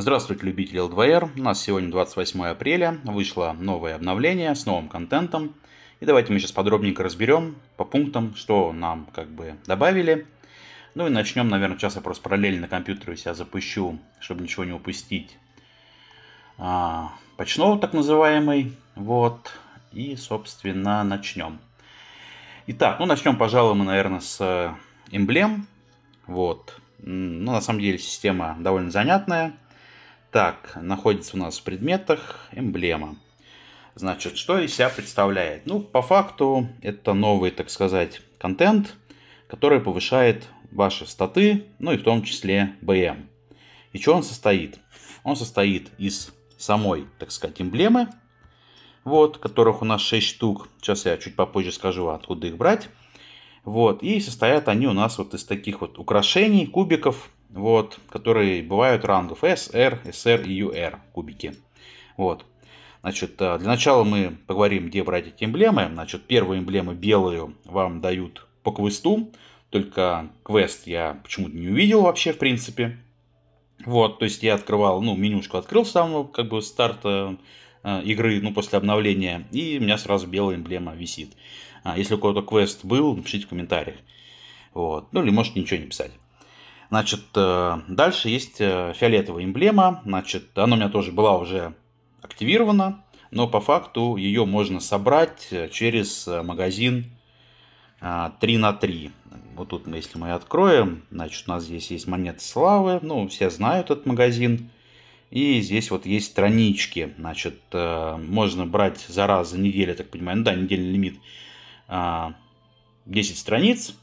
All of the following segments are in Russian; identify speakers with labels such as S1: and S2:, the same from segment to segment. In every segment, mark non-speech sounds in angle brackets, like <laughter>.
S1: Здравствуйте, любители L2R. У нас сегодня 28 апреля. Вышло новое обновление с новым контентом. И давайте мы сейчас подробненько разберем по пунктам, что нам как бы добавили. Ну и начнем, наверное, сейчас я просто параллельно на компьютере себя запущу, чтобы ничего не упустить. А, почнов так называемый. Вот. И, собственно, начнем. Итак, ну начнем, пожалуй, мы, наверное, с э, эмблем. Вот. Ну, на самом деле, система довольно занятная. Так, находится у нас в предметах эмблема. Значит, что из себя представляет? Ну, по факту, это новый, так сказать, контент, который повышает ваши статы, ну и в том числе БМ. И что он состоит? Он состоит из самой, так сказать, эмблемы, вот, которых у нас 6 штук. Сейчас я чуть попозже скажу, откуда их брать. Вот, и состоят они у нас вот из таких вот украшений, кубиков, вот, которые бывают рангов S, R, SR и UR кубики. Вот. Значит, э, для начала мы поговорим, где брать эти эмблемы. Значит, первую эмблему белую вам дают по квесту. Только квест я почему-то не увидел вообще, в принципе. Вот, то есть я открывал, ну, менюшку открыл с самого, как бы, старта э, игры, ну, после обновления, и у меня сразу белая эмблема висит. А, если у кого-то квест был, напишите в комментариях. Вот, ну, или можете ничего не писать. Значит, э, дальше есть э, фиолетовая эмблема. Значит, она у меня тоже была уже активирована, но по факту ее можно собрать э, через магазин 3 на 3. Вот тут, если мы откроем, значит, у нас здесь есть монеты славы. Ну, все знают этот магазин. И здесь вот есть странички. Значит, можно брать за раз, за неделю, так понимаю. Ну да, недельный лимит. 10 страниц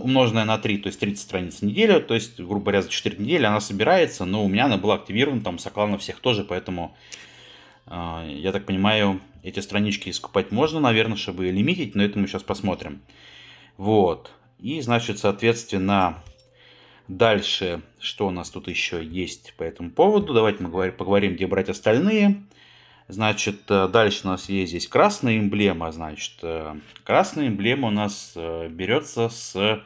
S1: умноженное на 3, то есть 30 страниц в неделю, то есть, грубо говоря, за 4 недели она собирается, но у меня она была активирована, там на всех тоже, поэтому, э, я так понимаю, эти странички искупать можно, наверное, чтобы лимитить, но это мы сейчас посмотрим. Вот. И, значит, соответственно, дальше, что у нас тут еще есть по этому поводу. Давайте мы поговорим, где брать остальные. Остальные. Значит, э, дальше у нас есть здесь красная эмблема. Значит, э, красная эмблема у нас э, берется с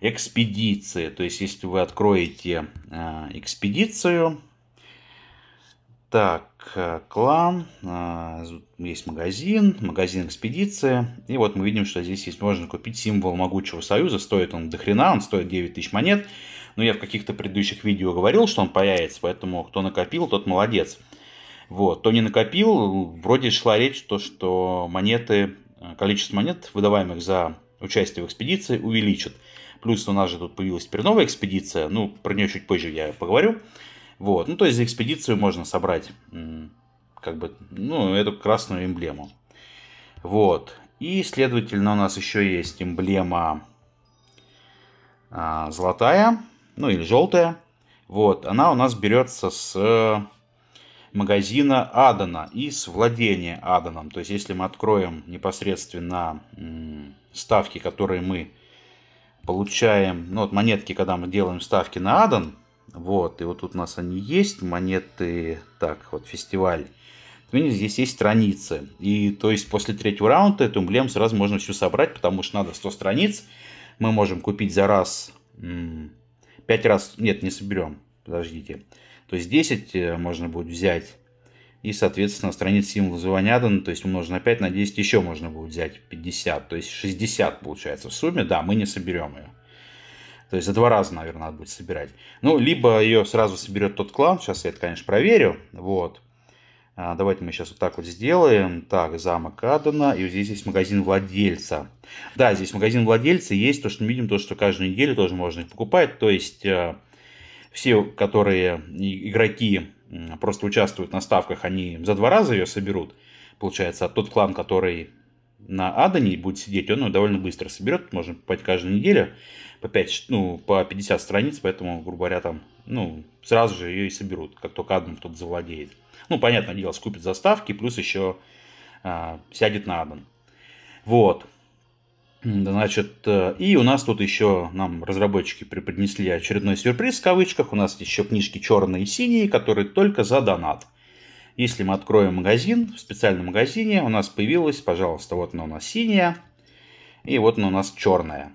S1: экспедиции. То есть, если вы откроете экспедицию, так, клан, есть магазин, магазин экспедиции, И вот мы видим, что здесь есть, можно купить символ могучего союза. Стоит он до хрена, он стоит 9000 монет. Но я в каких-то предыдущих видео говорил, что он появится, поэтому кто накопил, тот молодец. Вот. То не накопил, вроде шла речь, то, что монеты, э, количество монет, выдаваемых за участие в экспедиции, увеличат. Плюс у нас же тут появилась теперь новая экспедиция, ну, про нее чуть позже я поговорю. Вот, ну, то есть за экспедицию можно собрать, как бы, ну, эту красную эмблему. Вот, и, следовательно, у нас еще есть эмблема а, золотая, ну, или желтая. Вот, она у нас берется с магазина Адана и с владения Аданом. То есть, если мы откроем непосредственно ставки, которые мы получаем, ну вот монетки, когда мы делаем ставки на Адан, вот, и вот тут у нас они есть, монеты, так, вот фестиваль. Видите, здесь есть страницы. И то есть после третьего раунда эту эмблему сразу можно все собрать, потому что надо 100 страниц. Мы можем купить за раз, 5 раз, нет, не соберем, подождите. Подождите. То есть 10 э, можно будет взять. И, соответственно, страниц символа Заванядан, то есть умножено на 5, на 10 еще можно будет взять 50. То есть 60 получается в сумме. Да, мы не соберем ее. То есть за два раза, наверное, надо будет собирать. Ну, либо ее сразу соберет тот клан. Сейчас я это, конечно, проверю. Вот. А, давайте мы сейчас вот так вот сделаем. Так, замок Адана. И вот здесь есть магазин владельца. Да, здесь магазин владельца есть. То, что мы видим, то, что каждую неделю тоже можно их покупать. То есть э, все, которые игроки просто участвуют на ставках, они за два раза ее соберут. Получается, а тот клан, который на Адане будет сидеть, он его довольно быстро соберет. Можно покупать каждую неделю по, 5, ну, по 50 страниц, поэтому, грубо говоря, там, ну, сразу же ее и соберут, как только Аданом кто-то завладеет. Ну, понятное дело, скупит заставки, плюс еще а, сядет на Адан. Вот. Значит, э, и у нас тут еще нам разработчики преподнесли очередной сюрприз в кавычках. У нас еще книжки черные и синие, которые только за донат. Если мы откроем магазин, в специальном магазине у нас появилась, пожалуйста, вот она у нас синяя, и вот она у нас черная.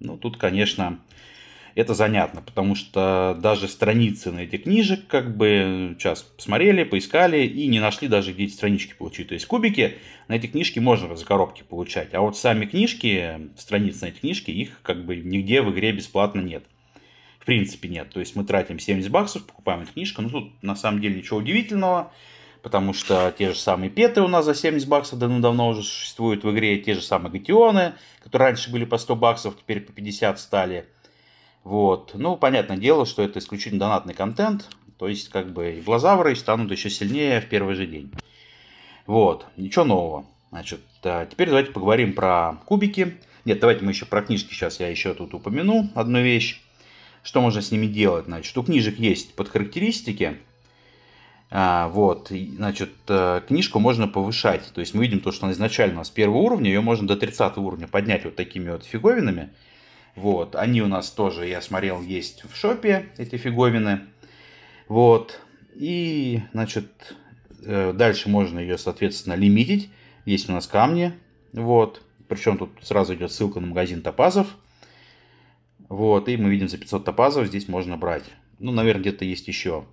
S1: Ну, тут, конечно, это занятно, потому что даже страницы на этих книжек как бы сейчас посмотрели, поискали и не нашли даже, где эти странички получить. То есть кубики на эти книжки можно за коробки получать, а вот сами книжки, страницы на эти книжки, их как бы нигде в игре бесплатно нет. В принципе нет. То есть мы тратим 70 баксов, покупаем эту книжку. Ну тут на самом деле ничего удивительного, потому что те же самые петы у нас за 70 баксов давно-давно уже существуют в игре, те же самые гатионы, которые раньше были по 100 баксов, теперь по 50 стали – вот. Ну, понятное дело, что это исключительно донатный контент. То есть, как бы, и блазавры станут еще сильнее в первый же день. Вот. Ничего нового. Значит, теперь давайте поговорим про кубики. Нет, давайте мы еще про книжки сейчас я еще тут упомяну одну вещь. Что можно с ними делать? Значит, у книжек есть под характеристики. А, вот, значит, э, книжку можно повышать. То есть мы видим то, что она изначально с первого уровня, ее можно до 30 уровня поднять вот такими вот фиговинами. Вот, они у нас тоже, я смотрел, есть в шопе, эти фиговины. Вот, и, значит, э, дальше можно ее, соответственно, лимитить. Есть у нас камни, вот. Причем тут сразу идет ссылка на магазин топазов. Вот, и мы видим за 500 топазов здесь можно брать. Ну, наверное, где-то есть еще.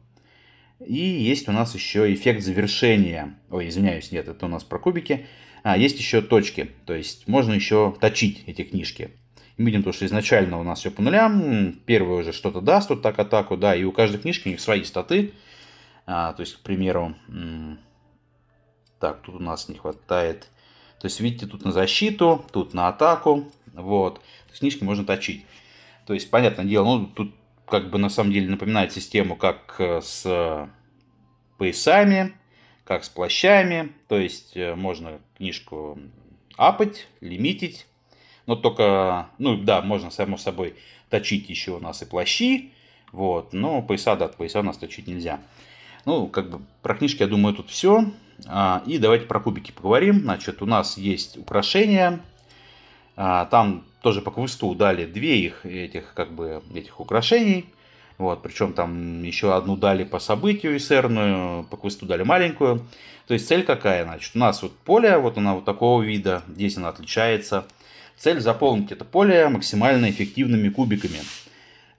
S1: И есть у нас еще эффект завершения. Ой, извиняюсь, нет, это у нас про кубики. А, есть еще точки. То есть можно еще точить эти книжки. Мы видим то, что изначально у нас все по нулям, первый уже что-то даст, вот так атаку, да, и у каждой книжки у них свои статы, а, то есть, к примеру, так, тут у нас не хватает, то есть, видите, тут на защиту, тут на атаку, вот, книжки можно точить. То есть, понятное дело, ну, тут как бы на самом деле напоминает систему как э, с поясами, как с плащами, то есть, э, можно книжку апать, лимитить, но только, ну да, можно само собой точить еще у нас и плащи, вот, но пояса, да, от пояса у нас точить нельзя. Ну, как бы про книжки, я думаю, тут все. А, и давайте про кубики поговорим. Значит, у нас есть украшения. А, там тоже по квесту дали две их, этих, как бы, этих украшений. Вот, причем там еще одну дали по событию эсерную, по квесту дали маленькую. То есть цель какая, значит, у нас вот поле, вот она вот такого вида, здесь она отличается – Цель заполнить это поле максимально эффективными кубиками.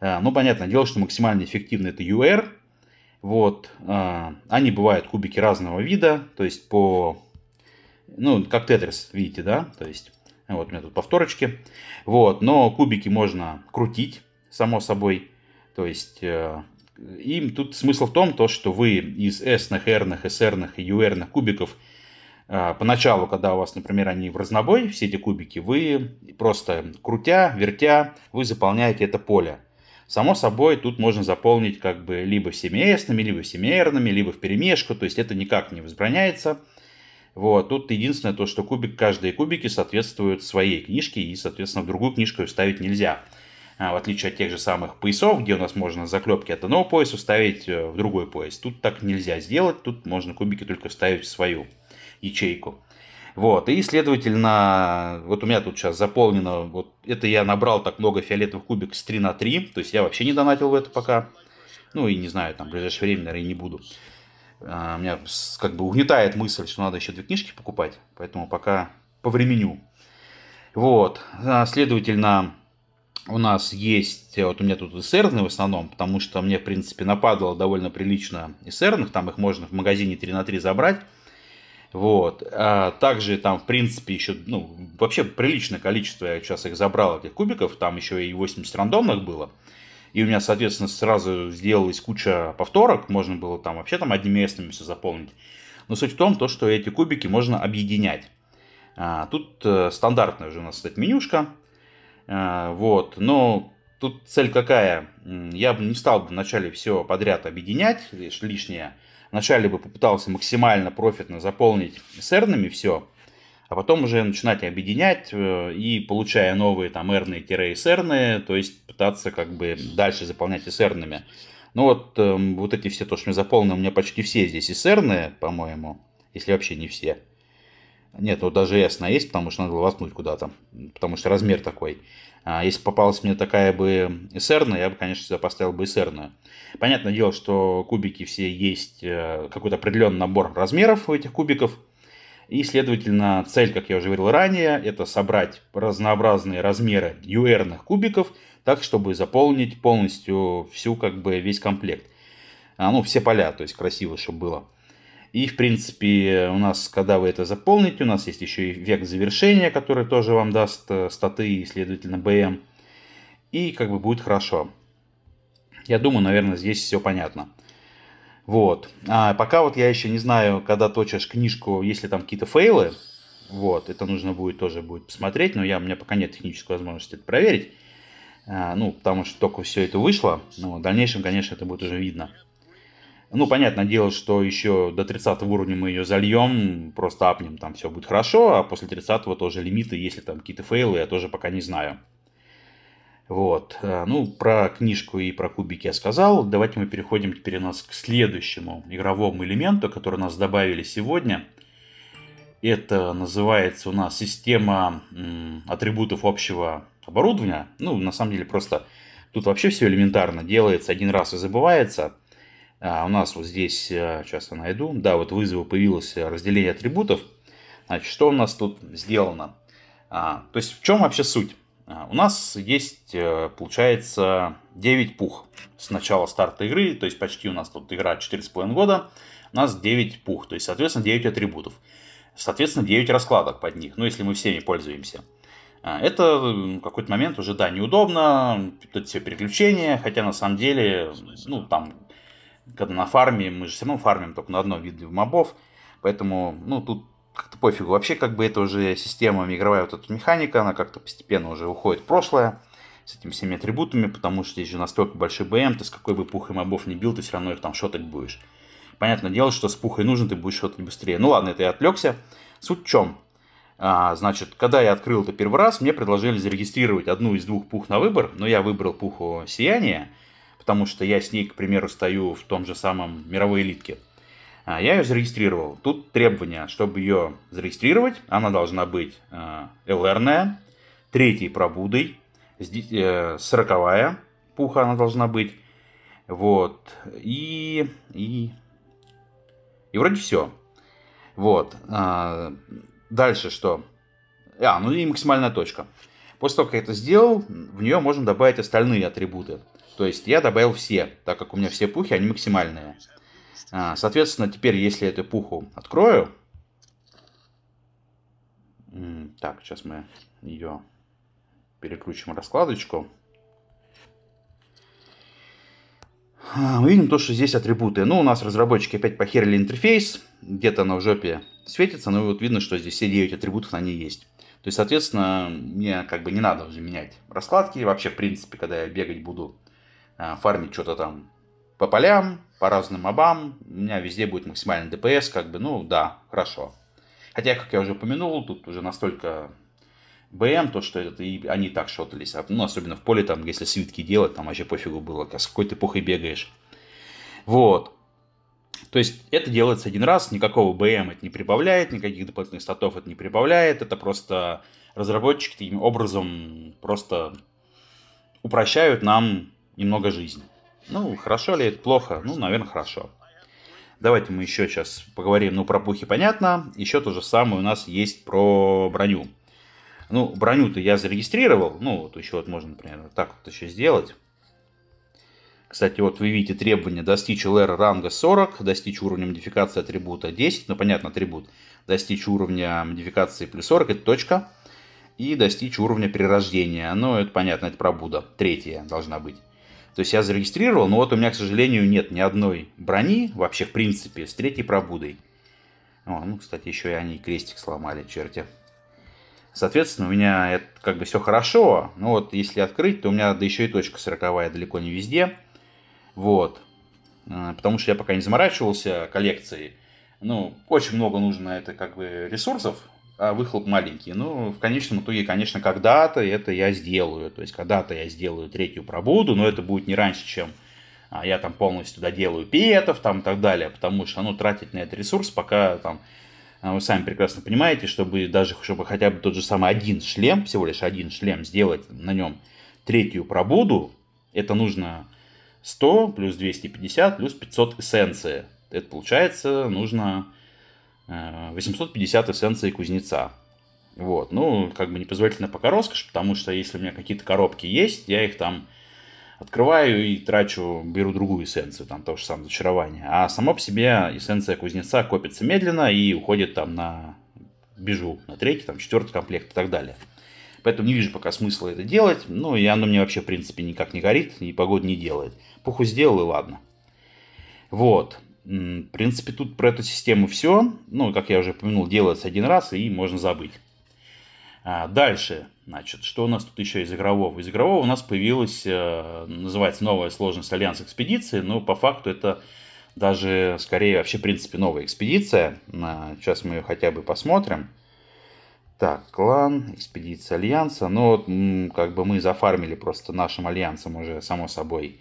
S1: Э, ну, понятное дело, что максимально эффективно это UR. Вот. Э, они бывают кубики разного вида, то есть по... Ну, как тетрис, видите, да? То есть, э, вот у меня тут повторочки. Вот, но кубики можно крутить, само собой. То есть, им тут смысл в том, то, что вы из S-ных, R-ных, SR-ных и UR-ных кубиков – а, поначалу, когда у вас, например, они в разнобой, все эти кубики, вы просто крутя, вертя, вы заполняете это поле. Само собой, тут можно заполнить как бы либо всеместными, либо всемерными, либо в перемешку, то есть это никак не возбраняется. Вот, тут единственное то, что кубик, каждые кубики соответствуют своей книжке, и, соответственно, в другую книжку вставить нельзя. А, в отличие от тех же самых поясов, где у нас можно заклепки от одного пояса вставить э, в другой пояс. Тут так нельзя сделать, тут можно кубики только ставить в свою ячейку. Вот, и, следовательно, вот у меня тут сейчас заполнено, вот это я набрал так много фиолетовых кубиков с 3 на 3, то есть я вообще не донатил в это пока. Ну и не знаю, там в ближайшее время, наверное, не буду. А, меня как бы угнетает мысль, что надо еще две книжки покупать, поэтому пока по времени. Вот, а, следовательно, у нас есть, вот у меня тут эсерны в основном, потому что мне, в принципе, нападало довольно прилично эсерных, там их можно в магазине 3 на 3 забрать. Вот. А также там, в принципе, еще, ну, вообще приличное количество, я сейчас их забрал, этих кубиков, там еще и 80 рандомных было. И у меня, соответственно, сразу сделалась куча повторок, можно было там вообще там одними местами все заполнить. Но суть в том, то, что эти кубики можно объединять. А, тут э, стандартная уже у нас, кстати, менюшка. А, вот, но тут цель какая? Я бы не стал бы вначале все подряд объединять, лишнее вначале бы попытался максимально профитно заполнить сернами все, а потом уже начинать объединять э, и получая новые там эрные тире серны, то есть пытаться как бы дальше заполнять эсерными. Ну вот, э, вот эти все, то, что мы заполнили у меня почти все здесь эсерные, по-моему, если вообще не все. Нет, вот даже ясно есть, потому что надо лоснуть куда-то. Потому что размер такой. А если попалась мне такая бы эсерная, я бы, конечно, сюда поставил бы эсерную. Понятное дело, что кубики все есть э, какой-то определенный набор размеров у этих кубиков. И, следовательно, цель, как я уже говорил ранее, это собрать разнообразные размеры юэрных кубиков, так, чтобы заполнить полностью всю, как бы, весь комплект. А, ну, все поля, то есть красиво, чтобы было. И, в принципе, у нас, когда вы это заполните, у нас есть еще и век завершения, который тоже вам даст э, статы и, следовательно, БМ. И как бы будет хорошо. Я думаю, наверное, здесь все понятно. Вот. А пока вот я еще не знаю, когда точишь книжку, если там какие-то фейлы. Вот, это нужно будет тоже будет посмотреть, но я, у меня пока нет технической возможности это проверить. А, ну, потому что только все это вышло. Но в дальнейшем, конечно, это будет уже видно. Ну, понятное дело, что еще до 30 уровня мы ее зальем, просто апнем, там все будет хорошо, а после 30 тоже лимиты, если там какие-то фейлы, я тоже пока не знаю. Вот, э, ну, про книжку и про кубики я сказал. Давайте мы переходим теперь у нас к следующему игровому элементу, который у нас добавили сегодня. Это называется у нас система атрибутов общего оборудования. Ну, на самом деле, просто тут вообще все элементарно делается один раз и забывается – а, у нас вот здесь, э, сейчас я найду, да, вот в появилось э, разделение атрибутов. Значит, что у нас тут сделано? А, то есть в чем вообще суть? А, у нас есть, э, получается, 9 пух с начала старта игры, то есть почти у нас тут игра 4,5 года, у нас 9 пух, то есть, соответственно, 9 атрибутов. Соответственно, 9 раскладок под них, ну, если мы всеми пользуемся. А, это в какой-то момент уже, да, неудобно, это все переключения, хотя на самом деле, ну, там когда на фарме, мы же все равно фармим только на одном виде мобов, поэтому, ну, тут как-то пофигу. Вообще, как бы это уже система игровая вот эта механика, она как-то постепенно уже уходит в прошлое с этими всеми атрибутами, потому что здесь же настолько большой БМ, ты с какой бы пухой мобов не бил, ты все равно их там шотать будешь. Понятное дело, что с пухой нужен, ты будешь шотать быстрее. Ну ладно, это я отвлекся. Суть в чем? А, значит, когда я открыл это первый раз, мне предложили зарегистрировать одну из двух пух на выбор, но я выбрал пуху сияния потому что я с ней, к примеру, стою в том же самом мировой элитке. А, я ее зарегистрировал. Тут требования, чтобы ее зарегистрировать, она должна быть LR-ная, а, третьей пробудой, 40-я э, пуха она должна быть. Вот. И, и, и вроде все. Вот. А, дальше что? А, ну и максимальная точка. После того, как я это сделал, в нее можно добавить остальные атрибуты. То есть я добавил все, так как у меня все пухи, они максимальные. А, соответственно, теперь, если эту пуху открою... Так, сейчас мы ее переключим раскладочку. А, мы видим то, что здесь атрибуты. Ну, у нас разработчики опять похерили интерфейс. Где-то на жопе светится, но вот видно, что здесь все 9 атрибутов на ней есть. То есть, соответственно, мне как бы не надо уже менять раскладки. Вообще, в принципе, когда я бегать буду Э, фармить что-то там по полям, по разным мобам. У меня везде будет максимальный ДПС, как бы, ну да, хорошо. Хотя, как я уже упомянул, тут уже настолько БМ, то, что это, и они так шотались. А, ну, особенно в поле, там, если свитки делать, там вообще пофигу было, с какой ты пухой бегаешь. Вот. То есть это делается один раз, никакого БМ это не прибавляет, никаких дополнительных статов это не прибавляет, это просто разработчики таким образом просто упрощают нам немного жизни. Ну, хорошо ли это, плохо? Ну, наверное, хорошо. Давайте мы еще сейчас поговорим. Ну, про пухи понятно. Еще то же самое у нас есть про броню. Ну, броню-то я зарегистрировал. Ну, вот еще вот можно, например, вот так вот еще сделать. Кстати, вот вы видите требования достичь LR ранга 40, достичь уровня модификации атрибута 10, ну понятно, атрибут, достичь уровня модификации плюс 40, это точка, и достичь уровня перерождения, ну это понятно, это пробуда, третья должна быть. То есть я зарегистрировал, но вот у меня, к сожалению, нет ни одной брони вообще, в принципе, с третьей пробудой. О, ну, кстати, еще и они крестик сломали, черти. Соответственно, у меня это как бы все хорошо, но вот если открыть, то у меня да еще и точка сороковая далеко не везде. Вот. Э, потому что я пока не заморачивался коллекцией. Ну, очень много нужно это как бы ресурсов а выхлоп маленький. Но ну, в конечном итоге, конечно, когда-то это я сделаю. То есть когда-то я сделаю третью пробуду, но это будет не раньше, чем а, я там полностью доделаю пиетов там и так далее, потому что, ну, тратить на этот ресурс, пока там, а, вы сами прекрасно понимаете, чтобы даже, чтобы хотя бы тот же самый один шлем, всего лишь один шлем сделать на нем третью пробуду, это нужно 100 плюс 250 плюс 500 эссенции. Это получается нужно 850 э, эссенции кузнеца. Вот, ну, как бы непозволительно пока роскошь, потому что если у меня какие-то коробки есть, я их там открываю и трачу, беру другую эссенцию, там то же самое зачарование. А само по себе эссенция кузнеца копится медленно и уходит там на бежу, на третий, там четвертый комплект и так далее. Поэтому не вижу пока смысла это делать. Ну, и оно мне вообще, в принципе, никак не горит, и погода не делает. Пуху сделал, и ладно. Вот. В принципе, тут про эту систему все. Ну, как я уже упомянул, делается один раз и можно забыть. А дальше, значит, что у нас тут еще из игрового? Из игрового у нас появилась, э, называется, новая сложность Альянс Экспедиции, но по факту это даже, скорее, вообще, в принципе, новая экспедиция. А, сейчас мы ее хотя бы посмотрим. Так, клан, экспедиция Альянса. Ну, как бы мы зафармили просто нашим Альянсом уже, само собой,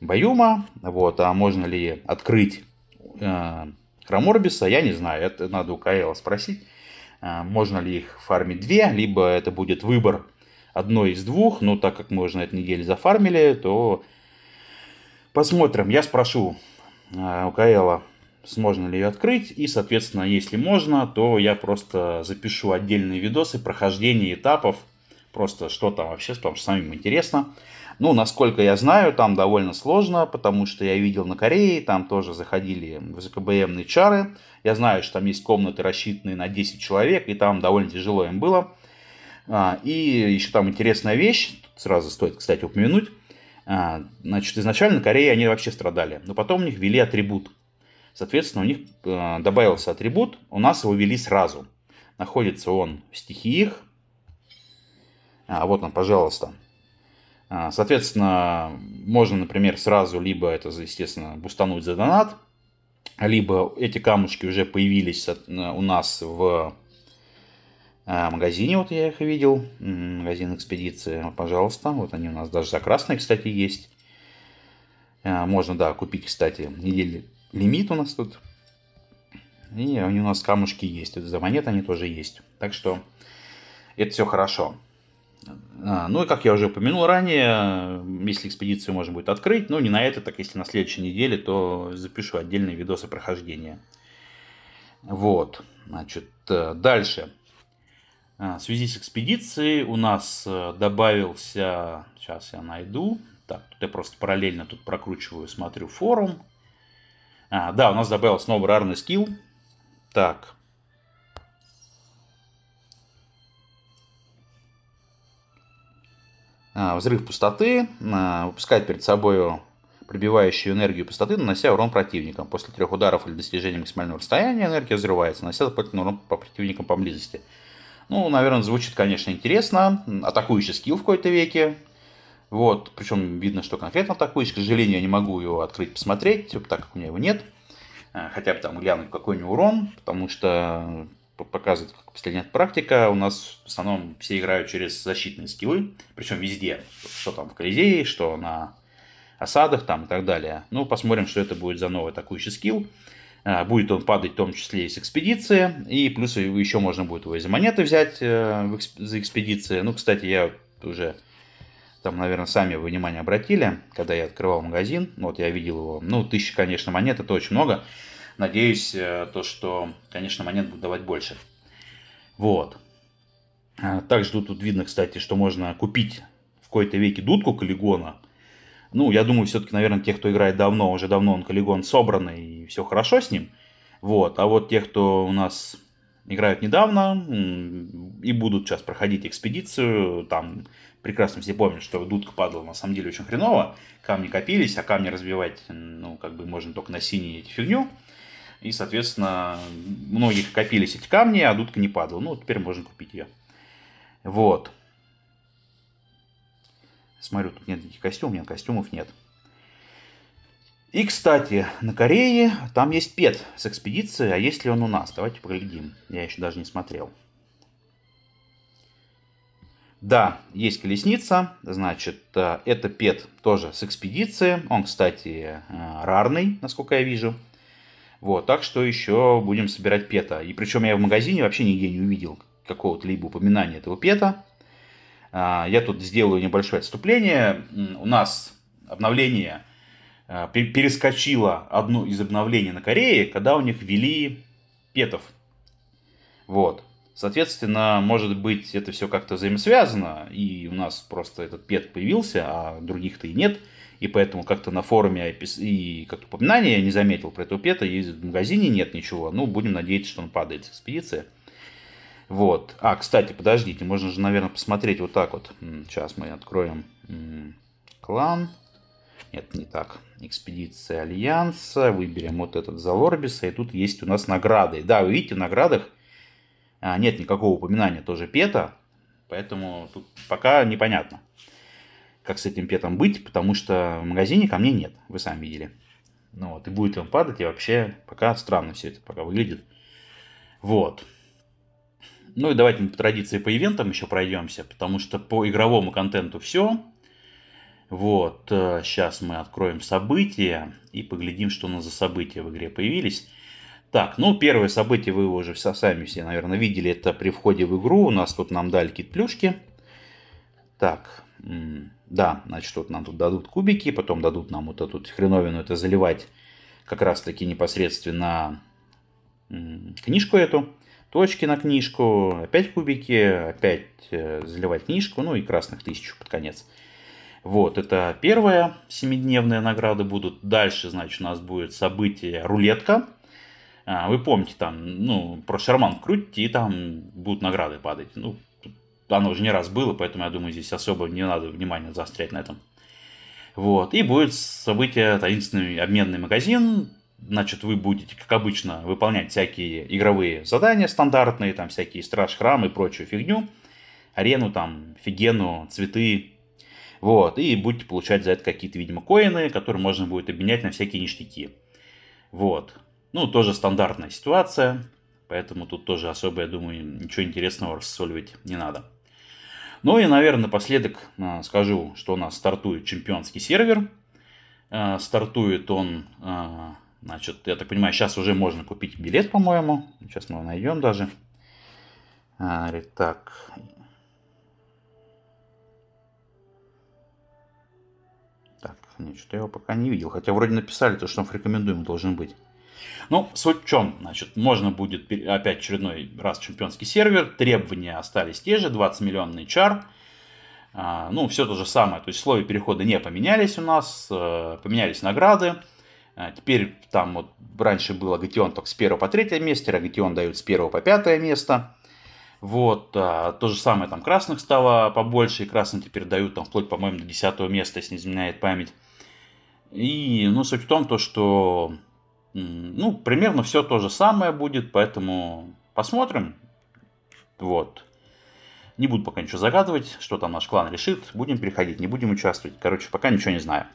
S1: Баюма. Вот, а можно ли открыть э, я не знаю, это надо у Каэла спросить, э, можно ли их фармить две, либо это будет выбор одной из двух, но так как мы уже на этой неделе зафармили, то посмотрим. Я спрошу э, у Каэла, сможно ли ее открыть, и, соответственно, если можно, то я просто запишу отдельные видосы прохождения этапов, просто что там вообще, потому что самим интересно. Ну, насколько я знаю, там довольно сложно, потому что я видел на Корее, там тоже заходили в ЗКБМные чары. Я знаю, что там есть комнаты, рассчитанные на 10 человек, и там довольно тяжело им было. А, и еще там интересная вещь, сразу стоит, кстати, упомянуть. А, значит, изначально Кореи они вообще страдали, но потом у них ввели атрибут. Соответственно, у них э, добавился атрибут, у нас его ввели сразу. Находится он в стихиях, а, вот он, пожалуйста. А, соответственно, можно, например, сразу либо это, естественно, бустануть за донат, либо эти камушки уже появились у нас в а, магазине, вот я их видел, магазин экспедиции, пожалуйста, вот они у нас даже за красные, кстати, есть. А, можно, да, купить, кстати, недели лимит у нас тут. И они у нас камушки есть, это за монеты они тоже есть. Так что это все хорошо. А, ну и, как я уже упомянул ранее, если экспедицию можно будет открыть, ну не на это, так если на следующей неделе, то запишу отдельные видосы прохождения. Вот, значит, э, дальше. А, в связи с экспедицией у нас э, добавился, сейчас я найду, так, тут я просто параллельно тут прокручиваю, смотрю форум. А, да, у нас добавился новый рарный скилл. Так, А, взрыв пустоты, а, выпускает перед собой пробивающую энергию пустоты, нанося урон противникам. После трех ударов или достижения максимального расстояния энергия взрывается, нанося дополнительный урон по противникам поблизости. Ну, наверное, звучит, конечно, интересно. Атакующий скилл в какой-то веке. Вот, причем видно, что конкретно атакующий. К сожалению, я не могу его открыть, посмотреть, так как у меня его нет. А, хотя бы там глянуть, какой у него урон, потому что показывает, как последняя практика. У нас в основном все играют через защитные скиллы, причем везде, что там в Колизее, что на осадах там и так далее. Ну, посмотрим, что это будет за новый атакующий скилл. А, будет он падать в том числе и с экспедиции, и плюс еще можно будет его из монеты взять э, за экспедиции. Ну, кстати, я уже там, наверное, сами внимание обратили, когда я открывал магазин, вот я видел его, ну, тысяча, конечно, монет, это очень много, Надеюсь, э, то, что, конечно, монет будут давать больше. Вот. А, также тут, тут видно, кстати, что можно купить в какой-то веке дудку Калигона. Ну, я думаю, все-таки, наверное, те, кто играет давно, уже давно он Калигон собранный и все хорошо с ним. Вот. А вот те, кто у нас играют недавно и будут сейчас проходить экспедицию. Там прекрасно все помнят, что дудка падала на самом деле очень хреново. Камни копились, а камни разбивать, ну, как бы можно только на синий эти фигню. И, соответственно, многих копились эти камни, а дудка не падала. Ну, теперь можно купить ее. Вот. Смотрю, тут нет никаких костюмов, нет, костюмов нет. И, кстати, на Корее там есть пет с экспедиции, а есть ли он у нас? Давайте поглядим. Я еще даже не смотрел. Да, есть колесница, значит, э, это пет тоже с экспедиции. Он, кстати, э, рарный, насколько я вижу. Вот, так что еще будем собирать пета. И причем я в магазине вообще нигде не увидел какого-то либо упоминания этого пета. А, я тут сделаю небольшое отступление. У нас обновление Э, перескочила одно из обновлений на Корее, когда у них ввели петов. Вот. Соответственно, может быть, это все как-то взаимосвязано, и у нас просто этот пет появился, а других-то и нет. И поэтому как-то на форуме и как-то упоминание я не заметил про эту пета, и в магазине нет ничего. Ну, будем надеяться, что он падает с экспедиции. Вот. А, кстати, подождите, можно же, наверное, посмотреть вот так вот. Сейчас мы откроем клан. Нет, не так. Экспедиция Альянса. Выберем вот этот Залорбиса. И тут есть у нас награды. Да, вы видите, в наградах а, нет никакого упоминания тоже Пета. Поэтому тут пока непонятно, как с этим Петом быть. Потому что в магазине ко мне нет. Вы сами видели. Ну вот, и будет ли он падать, и вообще пока странно все это пока выглядит. Вот. Ну и давайте мы по традиции по ивентам еще пройдемся, потому что по игровому контенту все. Вот, сейчас э, мы откроем события и поглядим, что у нас за события в игре появились. Так, ну первое событие вы уже все, сами все, наверное, видели. Это при входе в игру у нас тут нам дали какие-то плюшки. Так, да, значит, вот нам тут дадут кубики, потом дадут нам вот эту хреновину, это заливать как раз-таки непосредственно книжку эту. Точки на книжку, опять кубики, опять э, заливать книжку, ну и красных тысячу под конец. Вот, это первая семидневная награда будут. Дальше, значит, у нас будет событие рулетка. А, вы помните, там, ну, про шарман крутите, и там будут награды падать. Ну, оно уже не раз было, поэтому, я думаю, здесь особо не надо внимания заострять на этом. Вот, и будет событие таинственный обменный магазин. Значит, вы будете, как обычно, выполнять всякие игровые задания стандартные, там всякие страж, храм и прочую фигню. Арену, там, фигену, цветы, вот, и будете получать за это какие-то, видимо, коины, которые можно будет обменять на всякие ништяки. Вот. Ну, тоже стандартная ситуация, поэтому тут тоже особо, я думаю, ничего интересного рассоливать не надо. Ну и, наверное, напоследок а, скажу, что у нас стартует чемпионский сервер. А, стартует он, а, значит, я так понимаю, сейчас уже можно купить билет, по-моему. Сейчас мы его найдем даже. Так, Нет, что-то я его пока не видел. Хотя вроде написали то, что он в рекомендуемом должен быть. Ну, суть в чем, значит, можно будет опять очередной раз чемпионский сервер, требования остались те же, 20 миллионный чар, а, ну, все то же самое, то есть условия перехода не поменялись у нас, э, поменялись награды, а, теперь там вот раньше было Гатион только с 1 по 3 место, а Гатион дают с 1 по 5 место, вот, а, то же самое там красных стало побольше, и красным теперь дают там вплоть, по-моему, до 10 места, если не изменяет память. И, ну, суть в том, то, что, ну, примерно все то же самое будет, поэтому посмотрим. Вот. Не буду пока ничего загадывать, что там наш клан решит. Будем переходить, не будем участвовать. Короче, пока ничего не знаю.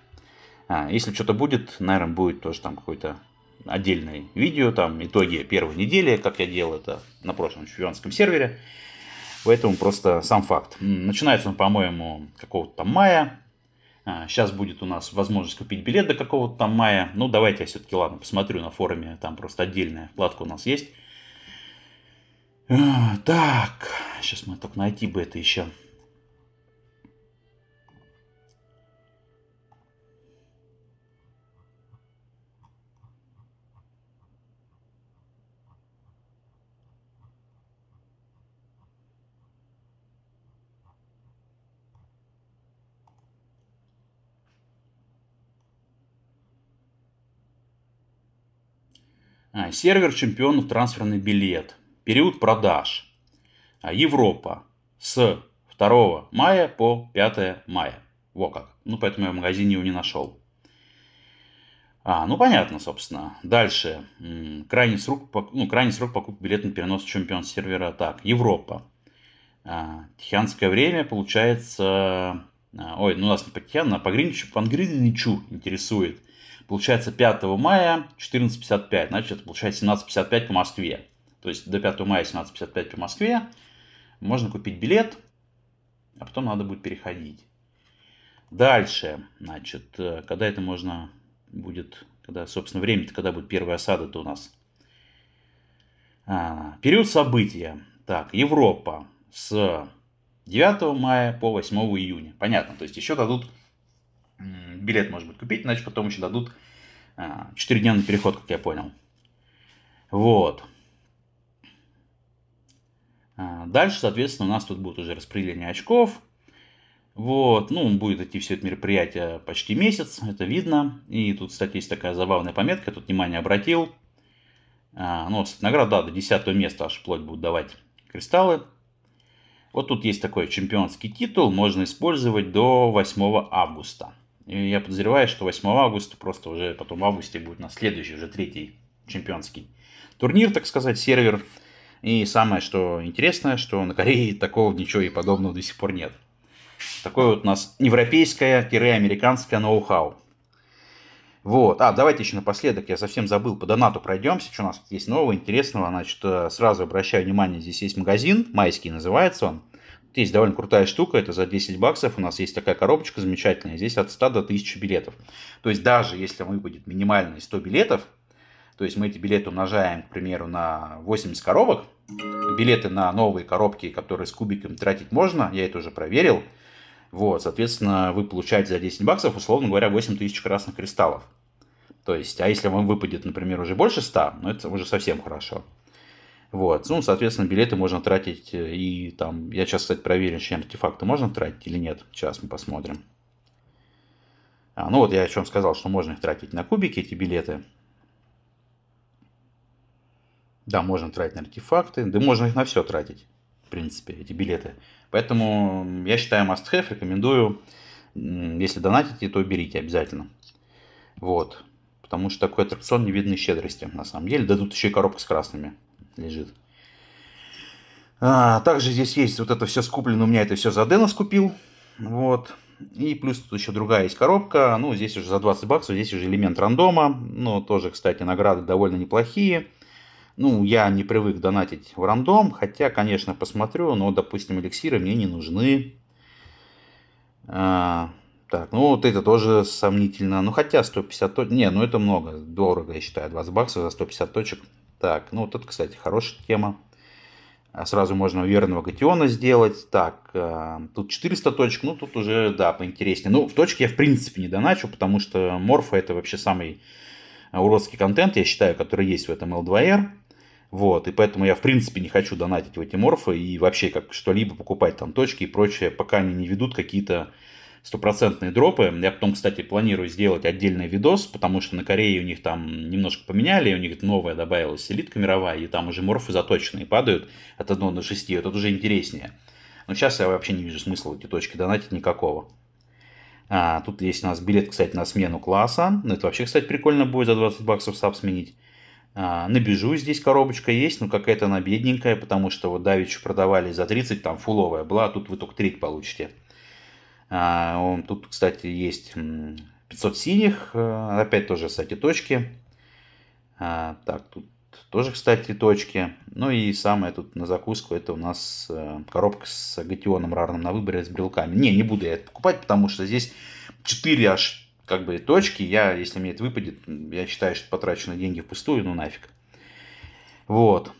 S1: А, если что-то будет, наверное, будет тоже там какое-то отдельное видео, там итоги первой недели, как я делал это на прошлом чемпионском сервере. Поэтому просто сам факт. Начинается он, по-моему, какого-то там мая. Сейчас а, будет у нас возможность купить билет до какого-то там мая. Ну, давайте я все-таки, ладно, посмотрю на форуме. Там просто отдельная вкладка у нас есть. А, так, сейчас мы только найти бы это еще. А, сервер чемпионов трансферный билет. Период продаж. А, Европа. С 2 мая по 5 мая. Во как. Ну, поэтому я в магазине его не нашел. А, ну, понятно, собственно. Дальше. Крайний срок, ну, крайний срок покупки билета на перенос чемпион сервера. Так, Европа. А, тихианское время получается... А, ой, ну нас не по Тихиану, а по Гринвичу, по Гринвичу интересует получается 5 мая 14.55, значит получается 17.55 по Москве. То есть до 5 мая 17.55 по Москве можно купить билет, а потом надо будет переходить. Дальше, значит, э, когда это можно будет, когда, собственно, время-то, когда будет первая осада, то у нас. А, период события. Так, Европа с 9 мая по 8 июня. Понятно, то есть еще дадут билет, может быть, купить, иначе потом еще дадут 4 на переход, как я понял. Вот. А, дальше, соответственно, у нас тут будет уже распределение очков. Вот, ну, будет идти все это мероприятие почти месяц, это видно. И тут, кстати, есть такая забавная пометка, тут внимание обратил. А, ну, награда, да, до 10 места аж вплоть будут давать кристаллы. Вот тут есть такой чемпионский титул, можно использовать до 8 августа. И я подозреваю, что 8 августа просто уже потом в августе будет на следующий, уже третий чемпионский турнир, так сказать, сервер. И самое, что интересное, что на Корее <laughs> такого ничего и подобного до сих пор нет. Такое вот у нас европейское-американское ноу-хау. Вот. А, давайте еще напоследок, я совсем забыл, по донату пройдемся, что у нас есть нового, интересного. Значит, э, сразу обращаю внимание, здесь есть магазин, майский называется он. Здесь довольно крутая штука, это за 10 баксов у нас есть такая коробочка замечательная, здесь от 100 до 1000 билетов. То есть даже если мы будет минимальные 100 билетов, то есть мы эти билеты умножаем, к примеру, на 80 коробок, билеты на новые коробки, которые с кубиком тратить можно, я это уже проверил, вот, соответственно, вы получаете за 10 баксов, условно говоря, 8000 красных кристаллов. То есть, а если вам выпадет, например, уже больше 100, ну это уже совсем хорошо. Вот. Ну, соответственно, билеты можно тратить э, и там... Я сейчас, кстати, проверю, чем артефакты можно тратить или нет. Сейчас мы посмотрим. А, ну вот я о чем сказал, что можно их тратить на кубики, эти билеты. Да, можно тратить на артефакты. Да можно их на все тратить, в принципе, эти билеты. Поэтому я считаю must have, рекомендую. Если донатите, то берите обязательно. Вот. Потому что такой аттракцион не щедрости, на самом деле. Дадут еще и коробку с красными лежит. А, также здесь есть вот это все скуплено. У меня это все за Дена купил, Вот. И плюс тут еще другая есть коробка. Ну, здесь уже за 20 баксов. Здесь уже элемент рандома. но тоже, кстати, награды довольно неплохие. Ну, я не привык донатить в рандом. Хотя, конечно, посмотрю. Но, допустим, эликсиры мне не нужны. А, так, ну вот это тоже сомнительно. Ну хотя 150 точек. Не, ну это много. Дорого, я считаю. 20 баксов за 150 точек. Так, ну вот это, кстати, хорошая тема. А, сразу можно верного гатиона сделать. Так, а, тут 400 точек, ну тут уже, да, поинтереснее. Ну, в точке я, в принципе, не доначу, потому что морфа это вообще самый а, уродский контент, я считаю, который есть в этом L2R. Вот, и поэтому я, в принципе, не хочу донатить в эти морфы и вообще как что-либо покупать там точки и прочее, пока они не ведут какие-то стопроцентные дропы. Я потом, кстати, планирую сделать отдельный видос, потому что на Корее у них там немножко поменяли, у них новая добавилась селитка мировая, и там уже морфы заточенные падают от 1 до 6, это уже интереснее. Но сейчас я вообще не вижу смысла эти точки донатить никакого. А, тут есть у нас билет, кстати, на смену класса. Это вообще, кстати, прикольно будет за 20 баксов саб сменить. А, на бежу здесь коробочка есть, но какая-то она бедненькая, потому что вот Давич продавали за 30, там фуловая была, а тут вы только треть получите. А, тут, кстати, есть 500 синих, э, опять тоже, кстати, точки. А, так, тут тоже, кстати, точки. Ну и самое тут на закуску, это у нас э, коробка с агатионом рарным на выборе с брелками. Не, не буду я это покупать, потому что здесь 4 аж как бы точки. Я, если мне это выпадет, я считаю, что потрачу на деньги впустую, ну нафиг. Вот.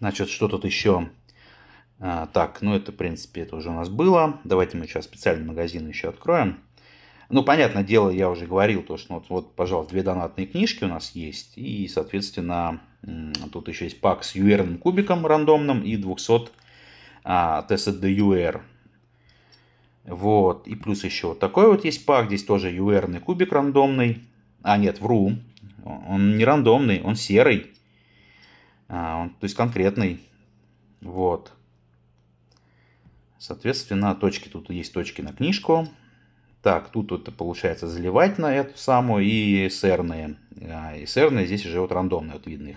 S1: Значит, что тут еще? А, так, ну это, в принципе, это уже у нас было. Давайте мы сейчас специальный магазин еще откроем. Ну, понятное дело, я уже говорил, то, что вот, вот, пожалуйста, две донатные книжки у нас есть. И, соответственно, тут еще есть пак с UR кубиком рандомным и 200 а, TSD UR. Вот, и плюс еще вот такой вот есть пак. Здесь тоже UR кубик рандомный. А, нет, вру. Он не рандомный, он серый. А, он, то есть конкретный. Вот. Соответственно, точки тут есть точки на книжку. Так, тут это получается заливать на эту самую и срные. А, и срные здесь уже вот рандомные, вот видно их.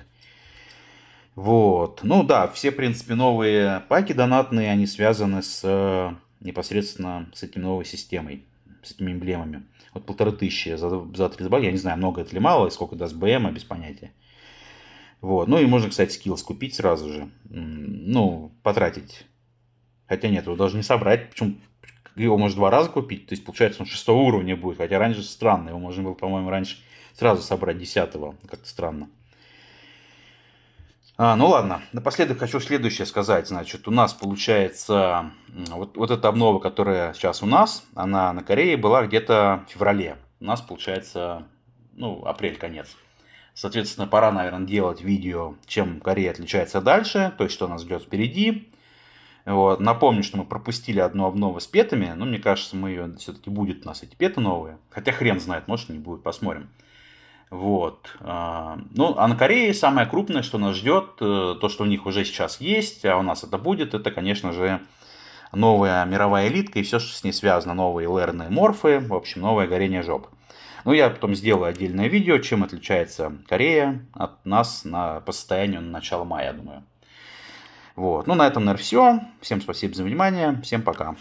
S1: Вот. Ну да, все, в принципе, новые паки донатные, они связаны с э, непосредственно с этим новой системой, с этими эмблемами. Вот полторы тысячи за, за 30 баксов, я не знаю, много это ли мало, и сколько даст БМ, а без понятия. Вот. Ну и можно, кстати, скилл скупить сразу же. Ну, потратить Хотя нет, его даже не собрать. Почему? Его может два раза купить, то есть получается он шестого уровня будет. Хотя раньше странно, его можно было, по-моему, раньше сразу собрать десятого. Как-то странно. А, ну ладно, напоследок хочу следующее сказать. Значит, у нас получается вот, вот эта обнова, которая сейчас у нас, она на Корее была где-то в феврале. У нас получается, ну, апрель конец. Соответственно, пора, наверное, делать видео, чем Корея отличается дальше, то есть, что нас ждет впереди, вот. Напомню, что мы пропустили одну обнову с петами, но мне кажется, мы ее все-таки будет у нас эти петы новые. Хотя хрен знает, может не будет, посмотрим. Вот. А, ну, а на Корее самое крупное, что нас ждет, э, то, что у них уже сейчас есть, а у нас это будет, это, конечно же, новая мировая элитка и все, что с ней связано, новые лэрные морфы, в общем, новое горение жоп. Ну, я потом сделаю отдельное видео, чем отличается Корея от нас на, по состоянию на начало мая, я думаю. Вот. Ну, на этом, наверное, все. Всем спасибо за внимание. Всем пока.